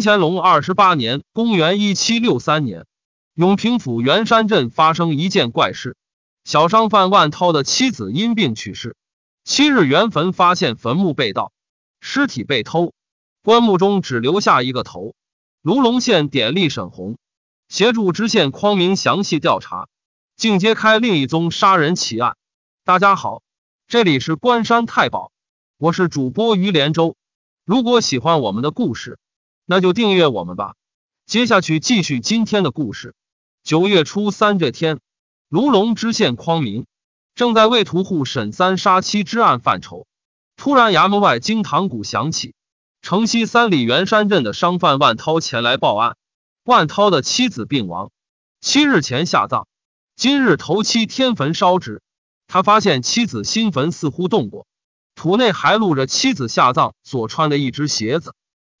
乾隆二十八年，公元一七六三年，永平府元山镇发生一件怪事：小商贩万涛的妻子因病去世，七日元坟发现坟墓被盗，尸体被偷，棺木中只留下一个头。卢龙县典吏沈宏协助知县匡明详细调查，竟揭开另一宗杀人奇案。大家好，这里是关山太保，我是主播于连州。如果喜欢我们的故事，那就订阅我们吧。接下去继续今天的故事。九月初三这天，卢龙知县匡明正在为屠户沈三杀妻之案犯愁。突然，衙门外惊堂鼓响起。城西三里元山镇的商贩万涛前来报案。万涛的妻子病亡，七日前下葬，今日头七天坟烧纸。他发现妻子新坟似乎动过，土内还露着妻子下葬所穿的一只鞋子。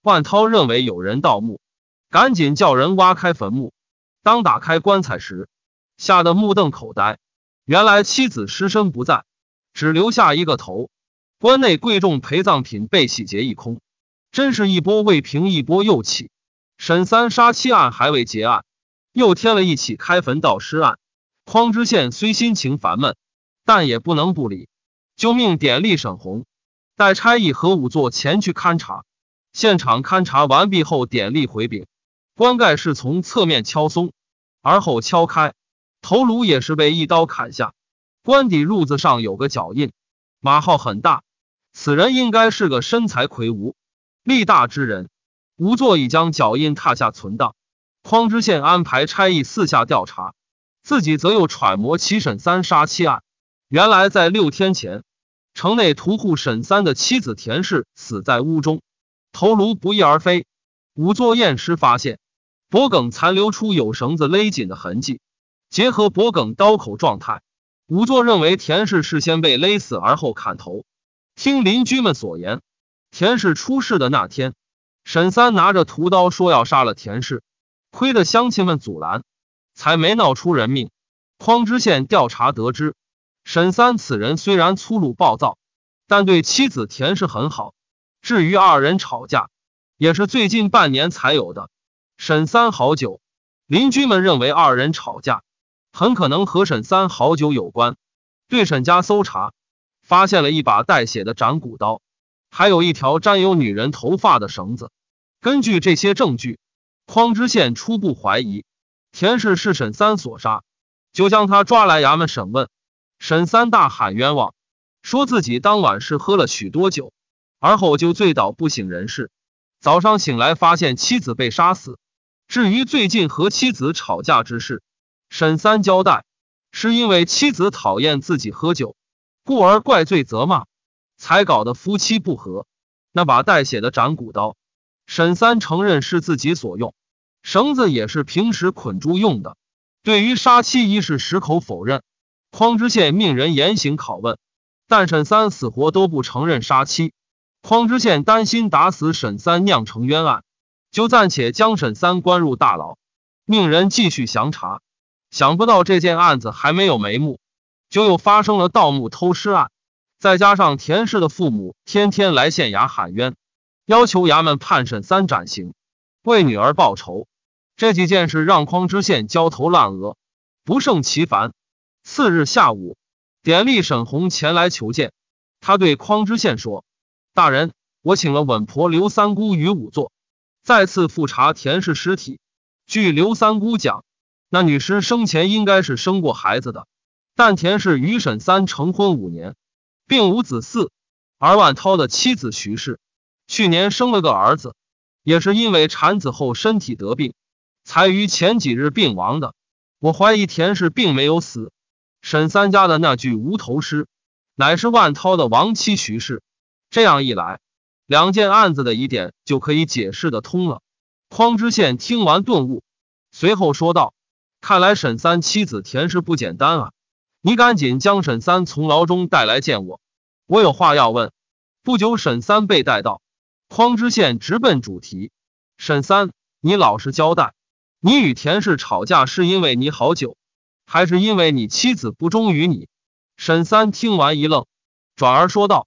万涛认为有人盗墓，赶紧叫人挖开坟墓。当打开棺材时，吓得目瞪口呆。原来妻子尸身不在，只留下一个头。棺内贵重陪葬品被洗劫一空，真是一波未平一波又起。沈三杀妻案还未结案，又添了一起开坟盗尸案。匡知县虽心情烦闷，但也不能不理，就命典吏沈红带差役和仵作前去勘察。现场勘查完毕后，点力回禀：棺盖是从侧面敲松，而后敲开，头颅也是被一刀砍下。棺底褥子上有个脚印，码号很大，此人应该是个身材魁梧、力大之人。吴作已将脚印踏下存档。匡知县安排差役四下调查，自己则又揣摩其沈三杀妻案。原来在六天前，城内屠户沈三的妻子田氏死在屋中。头颅不翼而飞，仵作验尸发现脖梗残留出有绳子勒紧的痕迹，结合脖梗刀口状态，仵作认为田氏事先被勒死，而后砍头。听邻居们所言，田氏出事的那天，沈三拿着屠刀说要杀了田氏，亏得乡亲们阻拦，才没闹出人命。匡知县调查得知，沈三此人虽然粗鲁暴躁，但对妻子田氏很好。至于二人吵架，也是最近半年才有的。沈三好酒，邻居们认为二人吵架很可能和沈三好酒有关。对沈家搜查，发现了一把带血的斩骨刀，还有一条沾有女人头发的绳子。根据这些证据，匡知县初步怀疑田氏是沈三所杀，就将他抓来衙门审问。沈三大喊冤枉，说自己当晚是喝了许多酒。而后就醉倒不省人事，早上醒来发现妻子被杀死。至于最近和妻子吵架之事，沈三交代是因为妻子讨厌自己喝酒，故而怪罪责骂，才搞得夫妻不和。那把带血的斩骨刀，沈三承认是自己所用，绳子也是平时捆猪用的。对于杀妻一事，矢口否认。匡知县命人严刑拷问，但沈三死活都不承认杀妻。匡知县担心打死沈三酿成冤案，就暂且将沈三关入大牢，命人继续详查。想不到这件案子还没有眉目，就又发生了盗墓偷尸案。再加上田氏的父母天天来县衙喊冤，要求衙门判沈三斩刑，为女儿报仇。这几件事让匡知县焦头烂额，不胜其烦。次日下午，典吏沈红前来求见，他对匡知县说。大人，我请了稳婆刘三姑与仵作，再次复查田氏尸体。据刘三姑讲，那女尸生前应该是生过孩子的，但田氏与沈三成婚五年，并无子嗣。而万涛的妻子徐氏去年生了个儿子，也是因为产子后身体得病，才于前几日病亡的。我怀疑田氏并没有死，沈三家的那具无头尸，乃是万涛的亡妻徐氏。这样一来，两件案子的疑点就可以解释得通了。匡知县听完顿悟，随后说道：“看来沈三妻子田氏不简单啊！你赶紧将沈三从牢中带来见我，我有话要问。”不久，沈三被带到，匡知县直奔主题：“沈三，你老实交代，你与田氏吵架是因为你好酒，还是因为你妻子不忠于你？”沈三听完一愣，转而说道。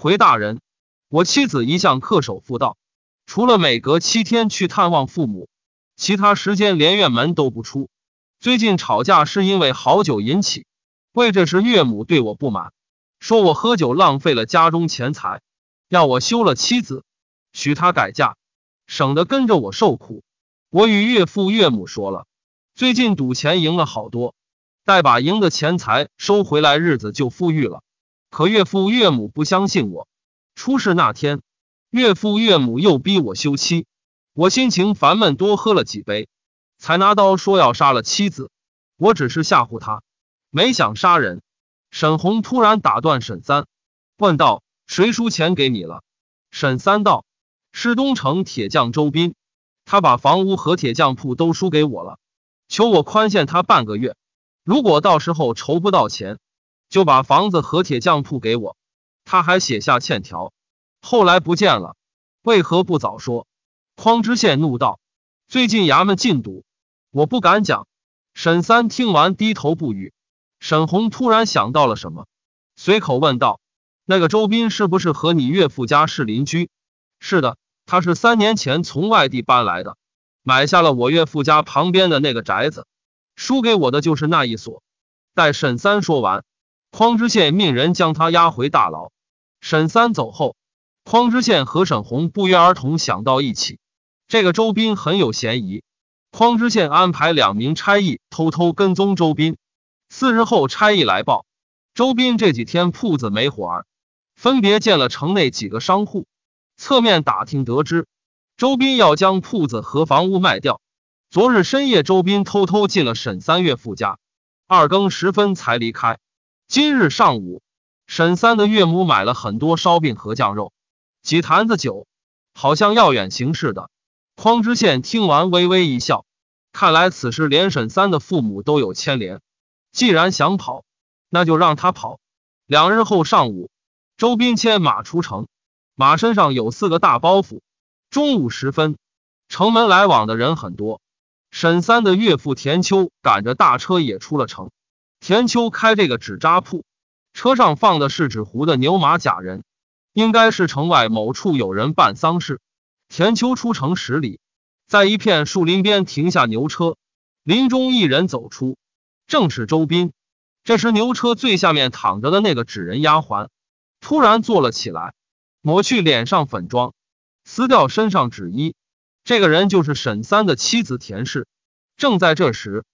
回大人，我妻子一向恪守妇道，除了每隔七天去探望父母，其他时间连院门都不出。最近吵架是因为好酒引起，为这是岳母对我不满，说我喝酒浪费了家中钱财，要我休了妻子，许他改嫁，省得跟着我受苦。我与岳父岳母说了，最近赌钱赢了好多，待把赢的钱财收回来，日子就富裕了。可岳父岳母不相信我。出事那天，岳父岳母又逼我休妻。我心情烦闷，多喝了几杯，才拿刀说要杀了妻子。我只是吓唬他，没想杀人。沈红突然打断沈三，问道：“谁输钱给你了？”沈三道：“是东城铁匠周斌，他把房屋和铁匠铺都输给我了，求我宽限他半个月。如果到时候筹不到钱。”就把房子和铁匠铺给我，他还写下欠条，后来不见了，为何不早说？匡知县怒道：“最近衙门禁赌，我不敢讲。”沈三听完低头不语。沈红突然想到了什么，随口问道：“那个周斌是不是和你岳父家是邻居？”“是的，他是三年前从外地搬来的，买下了我岳父家旁边的那个宅子，输给我的就是那一所。”待沈三说完。匡知县命人将他押回大牢。沈三走后，匡知县和沈红不约而同想到一起，这个周斌很有嫌疑。匡知县安排两名差役偷偷跟踪周斌。四日后，差役来报，周斌这几天铺子没活儿，分别见了城内几个商户，侧面打听得知，周斌要将铺子和房屋卖掉。昨日深夜，周斌偷偷进了沈三岳父家，二更时分才离开。今日上午，沈三的岳母买了很多烧饼和酱肉，几坛子酒，好像要远行似的。匡知县听完微微一笑，看来此事连沈三的父母都有牵连。既然想跑，那就让他跑。两日后上午，周斌牵马出城，马身上有四个大包袱。中午时分，城门来往的人很多。沈三的岳父田秋赶着大车也出了城。田秋开这个纸扎铺，车上放的是纸糊的牛马假人，应该是城外某处有人办丧事。田秋出城十里，在一片树林边停下牛车，林中一人走出，正是周斌。这时牛车最下面躺着的那个纸人丫鬟突然坐了起来，抹去脸上粉妆，撕掉身上纸衣。这个人就是沈三的妻子田氏。正在这时，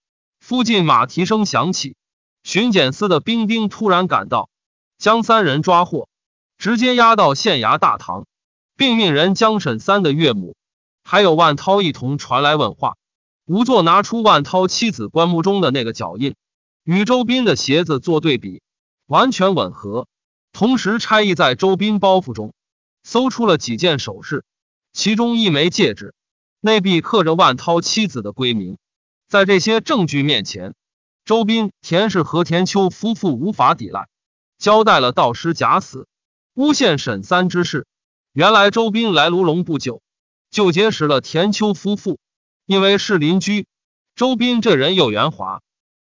附近马蹄声响起。巡检司的兵丁突然赶到，将三人抓获，直接押到县衙大堂，并命人将沈三的岳母还有万涛一同传来问话。吴作拿出万涛妻子棺木中的那个脚印，与周斌的鞋子做对比，完全吻合。同时，差役在周斌包袱中搜出了几件首饰，其中一枚戒指内壁刻着万涛妻子的闺名。在这些证据面前。周斌、田氏和田秋夫妇无法抵赖，交代了道师假死、诬陷沈三之事。原来周斌来卢龙不久，就结识了田秋夫妇。因为是邻居，周斌这人又圆滑，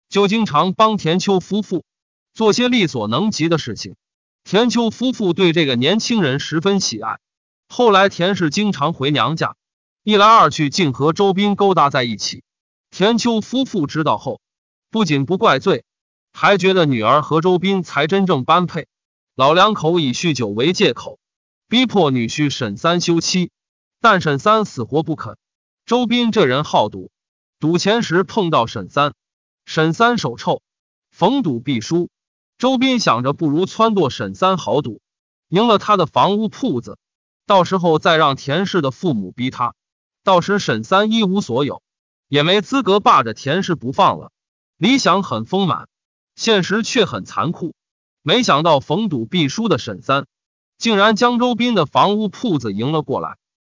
就经常帮田秋夫妇做些力所能及的事情。田秋夫妇对这个年轻人十分喜爱。后来田氏经常回娘家，一来二去竟和周斌勾搭在一起。田秋夫妇知道后。不仅不怪罪，还觉得女儿和周斌才真正般配。老两口以酗酒为借口，逼迫女婿沈三休妻，但沈三死活不肯。周斌这人好赌，赌钱时碰到沈三，沈三手臭，逢赌必输。周斌想着，不如撺掇沈三豪赌，赢了他的房屋铺子，到时候再让田氏的父母逼他，到时沈三一无所有，也没资格霸着田氏不放了。理想很丰满，现实却很残酷。没想到逢赌必输的沈三，竟然将周斌的房屋铺子赢了过来。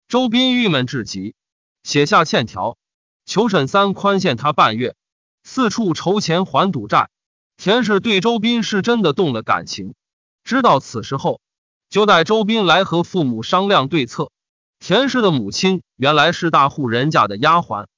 周斌郁闷至极，写下欠条，求沈三宽限他半月，四处筹钱还赌债。田氏对周斌是真的动了感情，知道此事后，就带周斌来和父母商量对策。田氏的母亲原来是大户人家的丫鬟，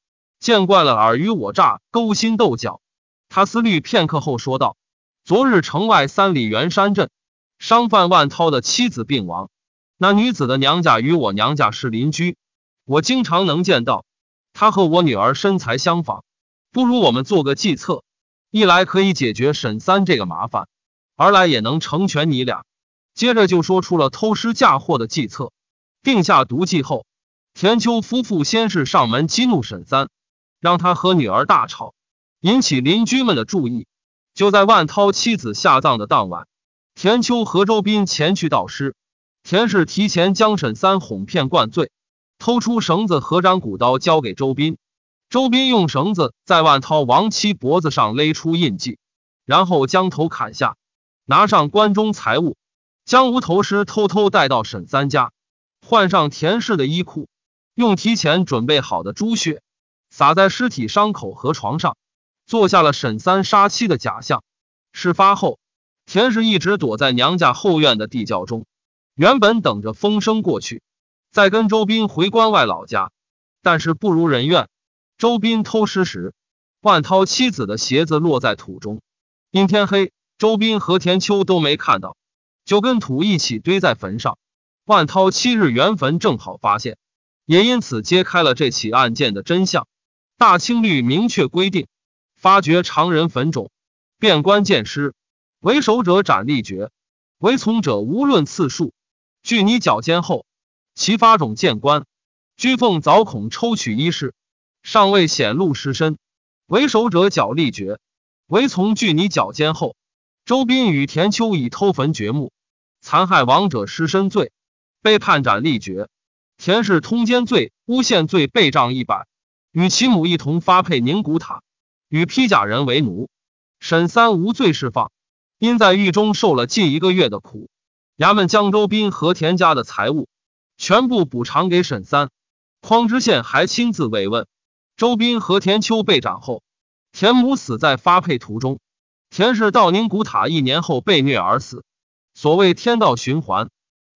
见惯了尔虞我诈、勾心斗角。他思虑片刻后说道：“昨日城外三里元山镇，商贩万涛的妻子病亡。那女子的娘家与我娘家是邻居，我经常能见到。她和我女儿身材相仿，不如我们做个计策，一来可以解决沈三这个麻烦，二来也能成全你俩。”接着就说出了偷师嫁祸的计策。定下毒计后，田秋夫妇先是上门激怒沈三，让他和女儿大吵。引起邻居们的注意。就在万涛妻子下葬的当晚，田秋和周斌前去盗尸。田氏提前将沈三哄骗灌醉，偷出绳子和斩骨刀交给周斌。周斌用绳子在万涛亡妻脖子上勒出印记，然后将头砍下，拿上关中财物，将无头尸偷偷带到沈三家，换上田氏的衣裤，用提前准备好的猪血洒在尸体伤口和床上。做下了沈三杀妻的假象。事发后，田氏一直躲在娘家后院的地窖中，原本等着风声过去，再跟周斌回关外老家。但是不如人愿，周斌偷尸时，万涛妻子的鞋子落在土中，因天黑，周斌和田秋都没看到，就跟土一起堆在坟上。万涛七日圆坟正好发现，也因此揭开了这起案件的真相。大清律明确规定。发掘常人坟冢，遍观见尸，为首者斩立决，为从者无论次数，据你脚尖后，其发冢见官，居凤凿孔抽取衣饰，尚未显露尸身，为首者绞立决，为从距你脚尖后。周斌与田秋以偷坟掘墓、残害亡者尸身罪，被判斩立决；田氏通奸罪、诬陷罪被杖一百，与其母一同发配宁古塔。与披甲人为奴，沈三无罪释放，因在狱中受了近一个月的苦，衙门将周斌和田家的财物全部补偿给沈三。匡知县还亲自慰问。周斌和田秋被斩后，田母死在发配途中，田氏到宁古塔一年后被虐而死。所谓天道循环，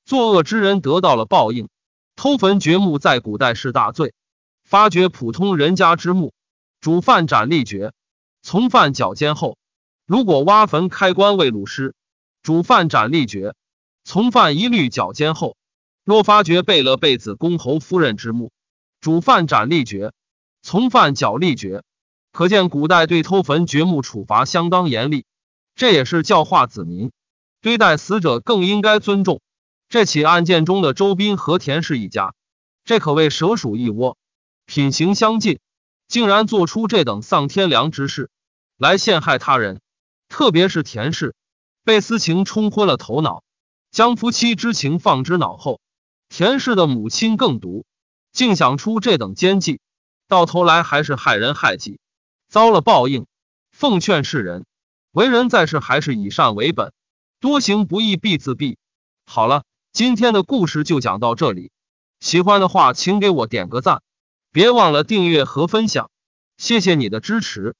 作恶之人得到了报应。偷坟掘墓在古代是大罪，发掘普通人家之墓。主犯斩立决，从犯绞监后。如果挖坟开棺未鲁尸，主犯斩立决，从犯一律绞监后。若发觉贝勒贝子公侯夫人之墓，主犯斩立决，从犯绞立决。可见古代对偷坟掘墓处罚相当严厉，这也是教化子民，对待死者更应该尊重。这起案件中的周斌和田氏一家，这可谓蛇鼠一窝，品行相近。竟然做出这等丧天良之事，来陷害他人，特别是田氏被私情冲昏了头脑，将夫妻之情放之脑后。田氏的母亲更毒，竟想出这等奸计，到头来还是害人害己，遭了报应。奉劝世人，为人在世还是以善为本，多行不义必自毙。好了，今天的故事就讲到这里，喜欢的话请给我点个赞。别忘了订阅和分享，谢谢你的支持。